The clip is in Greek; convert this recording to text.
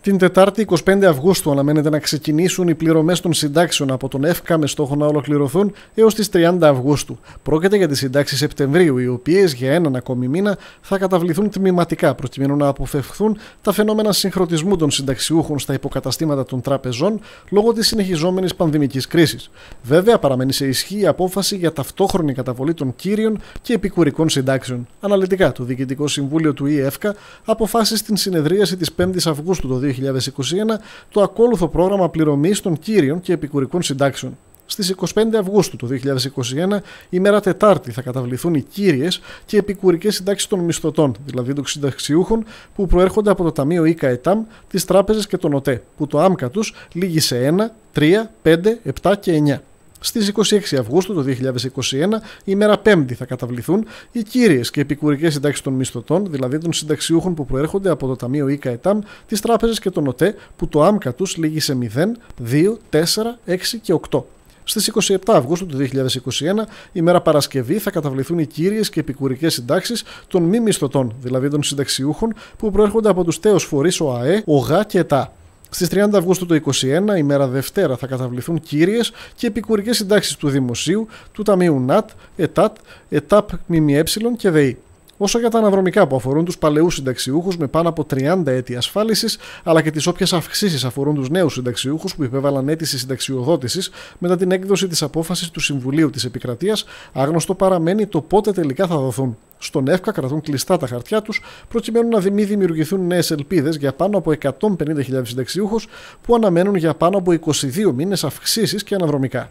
Την Τετάρτη 25 Αυγούστου αναμένεται να ξεκινήσουν οι πληρωμές των συντάξεων από τον ΕΦΚΑ με στόχο να ολοκληρωθούν έως τις 30 Αυγούστου. Πρόκειται για τις συντάξεις Σεπτεμβρίου, οι οποίες για έναν ακόμη μήνα θα καταβληθούν τμηματικά προκειμένου να αποφευχθούν τα φαινόμενα συγχρονισμού των συνταξιούχων στα υποκαταστήματα των τραπεζών λόγω της συνεχιζόμενης πανδημικής κρίσης. Βέβαια, παραμένει σε ισχύ η απόφαση για ταυτόχρονη καταβολή των κύριων και επικουρικών συντάξεων. Αναλυτικά, το Διοικητικό Συμβούλιο του ΙΕΦΚΑ αποφάσισε στην συνεδρίαση της 5η Αυγούστου το 2021 το ακόλουθο πρόγραμμα πληρωμής των κύριων και επικουρικών συντάξεων. Στις 25 Αυγούστου του 2021, ημέρα Τετάρτη, θα καταβληθούν οι κύριες και επικουρικές συντάξεις των μισθωτών, δηλαδή των συνταξιούχων, που προέρχονται από το Ταμείο ΙΚΑ ΕΤΑΜ, τις τράπεζες και τον ΟΤΕ, που το άμκα τους λύγει σε 1, 3, 5, 7 και 9. Στι 26 Αυγούστου του 2021, ημέρα θα καταβληθούν οι κύριες και επικουρικές συντάξεις των μισθωτών, δηλαδή των συνταξιούχων που προέρχονται από το Ταμείο ΙΚΑ ΕΤΑΜ, τις τράπεζες και τον ΟΤΕ, που το άμκα τους λήγει σε 0, 2, 4, 6 και 8. Στι 27 Αυγούστου του 2021, ημέρα Παρασκευή, θα καταβληθούν οι κύριες και επικουρικές συντάξεις των μη μισθωτών, δηλαδή των συνταξιούχων, που προέρχονται από τους τέος φορείς ΟΑΕ, ΟΓΑ και ΕΤΑ. Στις 30 Αυγούστου του 2021, ημέρα Δευτέρα, θα καταβληθούν κύριες και επικουρικές συντάξεις του Δημοσίου, του Ταμείου ΝΑΤ, ΕΤΑΤ, ΕΤΑΠ ΜΜΕ και ΔΕΗ. Όσο για τα αναδρομικά που αφορούν τους παλαιούς συνταξιούχους με πάνω από 30 έτη ασφάλισης, αλλά και τις όποιες αυξήσεις αφορούν τους νέους συνταξιούχους που υπέβαλαν αίτηση συνταξιοδότησης μετά την έκδοση της απόφασης του Συμβουλίου της Επικρατείας, άγνωστο παραμένει το πότε τελικά θα δοθούν στον ΕΦΚΑ κρατούν κλειστά τα χαρτιά τους, προκειμένου να μην δημιουργηθούν νέες ελπίδες για πάνω από 150.000 συνταξιούχους που αναμένουν για πάνω από 22 μήνες αυξήσεις και αναδρομικά.